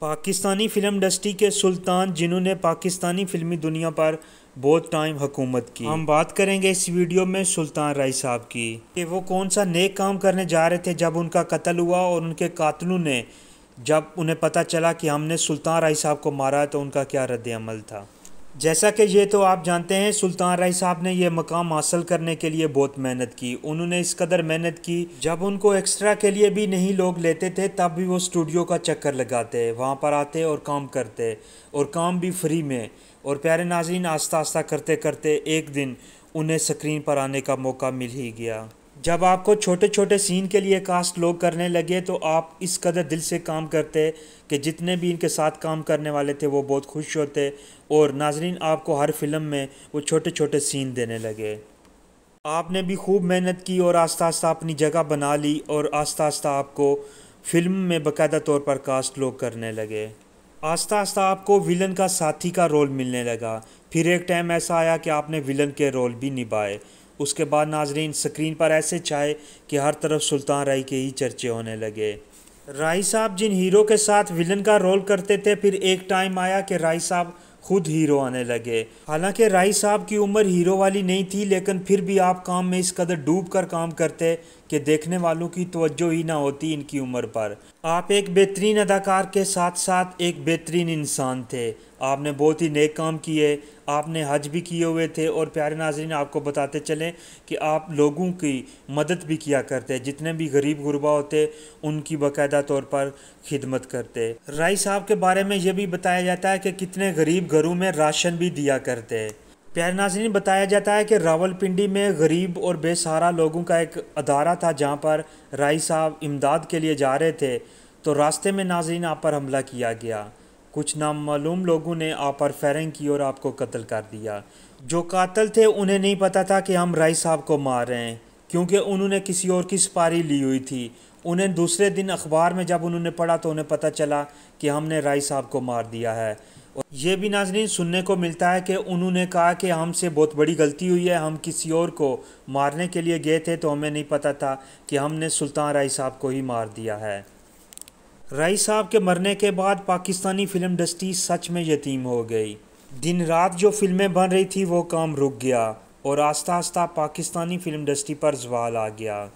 Pakistani film industry के सुल्तान जिन्होंने पाकिस्तानी फ़िल्मी दुनिया पर बहुत टाइम हुकूमत की हम बात करेंगे इस वीडियो में सुल्तान राय साहब की कि वो कौन सा नेक काम करने जा रहे थे जब उनका कत्ल हुआ और उनके कातलों ने जब उन्हें पता चला कि हमने सुल्तान राय साहब को मारा तो उनका क्या रद्द अमल था जैसा कि ये तो आप जानते हैं सुल्तान राय साहब ने यह मकाम हासिल करने के लिए बहुत मेहनत की उन्होंने इस कदर मेहनत की जब उनको एक्स्ट्रा के लिए भी नहीं लोग लेते थे तब भी वो स्टूडियो का चक्कर लगाते वहाँ पर आते और काम करते और काम भी फ्री में और प्यारे नाजरीन आस्ता आस्ता करते करते एक दिन उन्हें स्क्रीन पर आने का मौका मिल ही गया जब आपको छोटे छोटे सीन के लिए कास्ट लोग करने लगे तो आप इस कदर दिल से काम करते कि जितने भी इनके साथ काम करने वाले थे वो बहुत खुश होते और नाजरीन आपको हर फिल्म में वो छोटे छोटे सीन देने लगे आपने भी खूब मेहनत की और आस्ता आस्ता अपनी जगह बना ली और आस्ता आस्ता आपको फिल्म में बाकायदा तौर पर कास्ट लोग करने लगे आस्ता आस्ता आपको विलन का साथी का रोल मिलने लगा फिर एक टाइम ऐसा आया कि आपने विलन के रोल भी निभाए उसके बाद नाजरीन स्क्रीन पर ऐसे छाए कि हर तरफ सुल्तान राई के ही चर्चे होने लगे राई साहब जिन हीरो के साथ विलन का रोल करते थे फिर एक टाइम आया कि राई साहब खुद हीरो आने लगे हालांकि राई साहब की उम्र हीरो वाली नहीं थी लेकिन फिर भी आप काम में इस कदर डूब कर काम करते कि देखने वालों की तवज्जो ही ना होती इनकी उम्र पर आप एक बेहतरीन अदाकार के साथ साथ एक बेहतरीन इंसान थे आपने बहुत ही नेक काम किए आपने हज भी किए हुए थे और प्यारे नाजरीन आपको बताते चलें कि आप लोगों की मदद भी किया करते जितने भी गरीब गुरबा होते उनकी बाकायदा तौर पर खिदमत करते राय साहब के बारे में यह भी बताया जाता है कि कितने गरीब घरों में राशन भी दिया करते प्यार नाजरीन बताया जाता है कि रावलपिंडी में गरीब और बेसहारा लोगों का एक अदारा था जहाँ पर राय साहब इमदाद के लिए जा रहे थे तो रास्ते में नाजरीन आप पर हमला किया गया कुछ मालूम लोगों ने आप पर फैरंग की और आपको कत्ल कर दिया जो कातल थे उन्हें नहीं पता था कि हम राय साहब को मार रहे हैं क्योंकि उन्होंने किसी और की सिपारी ली हुई थी उन्हें दूसरे दिन अखबार में जब उन्होंने पढ़ा तो उन्हें पता चला कि हमने राय साहब को मार दिया है ये भी नाजरीन सुनने को मिलता है कि उन्होंने कहा कि हमसे बहुत बड़ी गलती हुई है हम किसी और को मारने के लिए गए थे तो हमें नहीं पता था कि हमने सुल्तान राय साहब को ही मार दिया है राय साहब के मरने के बाद पाकिस्तानी फिल्म इंडस्ट्री सच में यतीम हो गई दिन रात जो फिल्में बन रही थी वो काम रुक गया और आस्ता आस्ता पाकिस्तानी फिल्म इंडस्ट्री पर जवाल आ गया